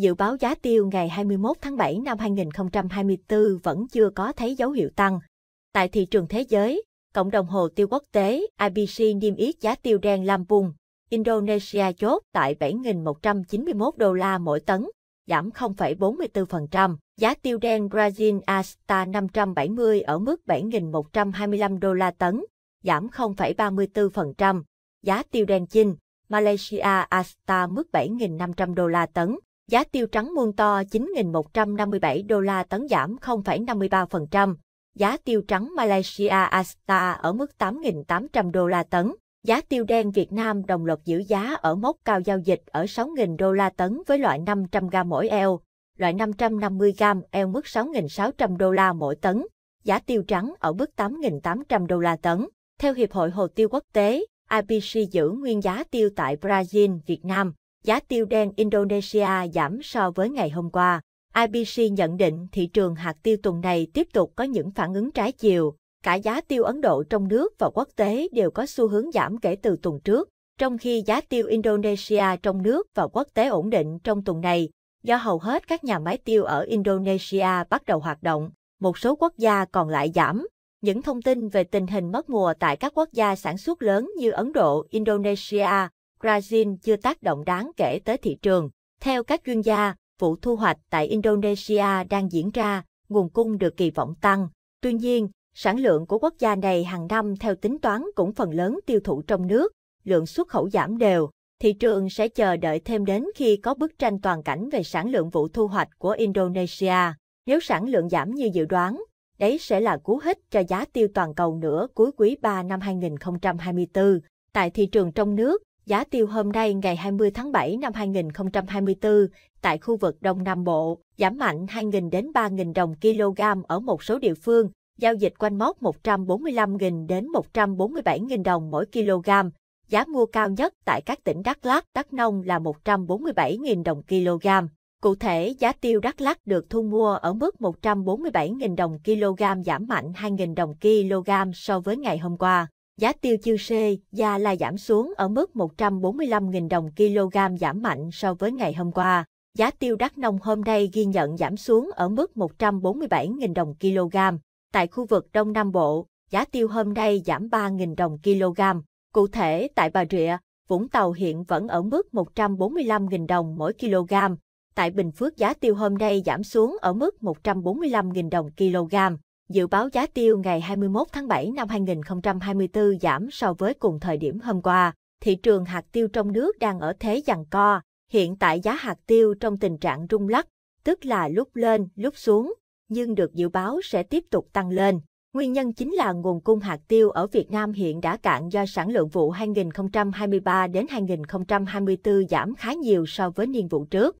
dự báo giá tiêu ngày 21 tháng 7 năm 2024 vẫn chưa có thấy dấu hiệu tăng. Tại thị trường thế giới, cộng đồng hồ tiêu quốc tế IBC niêm yết giá tiêu đen Lampung, Indonesia chốt tại 7.191 đô la mỗi tấn, giảm 0,44%. Giá tiêu đen Brazil Asta 570 ở mức 7.125 đô la tấn, giảm 0,34%. Giá tiêu đen Chinh, Malaysia Asta mức 7.500 đô la tấn, giá tiêu trắng muôn to 9.157 đô la tấn giảm 0,53%, giá tiêu trắng Malaysia Asta ở mức 8.800 đô la tấn, giá tiêu đen Việt Nam đồng loạt giữ giá ở mốc cao giao dịch ở 6.000 đô la tấn với loại 500 g mỗi eo, loại 550 g eo mức 6.600 đô la mỗi tấn, giá tiêu trắng ở mức 8.800 đô la tấn. Theo Hiệp hội Hồ tiêu Quốc tế, IPC giữ nguyên giá tiêu tại Brazil, Việt Nam giá tiêu đen Indonesia giảm so với ngày hôm qua. IBC nhận định thị trường hạt tiêu tuần này tiếp tục có những phản ứng trái chiều. Cả giá tiêu Ấn Độ trong nước và quốc tế đều có xu hướng giảm kể từ tuần trước, trong khi giá tiêu Indonesia trong nước và quốc tế ổn định trong tuần này, do hầu hết các nhà máy tiêu ở Indonesia bắt đầu hoạt động, một số quốc gia còn lại giảm. Những thông tin về tình hình mất mùa tại các quốc gia sản xuất lớn như Ấn Độ, Indonesia, Brazil chưa tác động đáng kể tới thị trường. Theo các chuyên gia, vụ thu hoạch tại Indonesia đang diễn ra, nguồn cung được kỳ vọng tăng. Tuy nhiên, sản lượng của quốc gia này hàng năm theo tính toán cũng phần lớn tiêu thụ trong nước, lượng xuất khẩu giảm đều. Thị trường sẽ chờ đợi thêm đến khi có bức tranh toàn cảnh về sản lượng vụ thu hoạch của Indonesia. Nếu sản lượng giảm như dự đoán, đấy sẽ là cú hích cho giá tiêu toàn cầu nữa cuối quý 3 năm 2024. Tại thị trường trong nước, Giá tiêu hôm nay ngày 20 tháng 7 năm 2024 tại khu vực Đông Nam Bộ giảm mạnh 2.000 đến 3.000 đồng kg ở một số địa phương, giao dịch quanh mốc 145.000 đến 147.000 đồng mỗi kg. Giá mua cao nhất tại các tỉnh Đắk Lắk, Đắk Nông là 147.000 đồng kg. Cụ thể, giá tiêu Đắk Lắk được thu mua ở mức 147.000 đồng kg giảm mạnh 2.000 đồng kg so với ngày hôm qua giá tiêu chư xê gia là giảm xuống ở mức 145.000 đồng kg giảm mạnh so với ngày hôm qua. Giá tiêu đắk nông hôm nay ghi nhận giảm xuống ở mức 147.000 đồng kg. Tại khu vực Đông Nam Bộ, giá tiêu hôm nay giảm 3.000 đồng kg. Cụ thể, tại Bà Rịa, Vũng Tàu hiện vẫn ở mức 145.000 đồng mỗi kg. Tại Bình Phước giá tiêu hôm nay giảm xuống ở mức 145.000 đồng kg. Dự báo giá tiêu ngày 21 tháng 7 năm 2024 giảm so với cùng thời điểm hôm qua. Thị trường hạt tiêu trong nước đang ở thế giằng co. Hiện tại giá hạt tiêu trong tình trạng rung lắc, tức là lúc lên, lúc xuống, nhưng được dự báo sẽ tiếp tục tăng lên. Nguyên nhân chính là nguồn cung hạt tiêu ở Việt Nam hiện đã cạn do sản lượng vụ 2023 đến 2024 giảm khá nhiều so với niên vụ trước.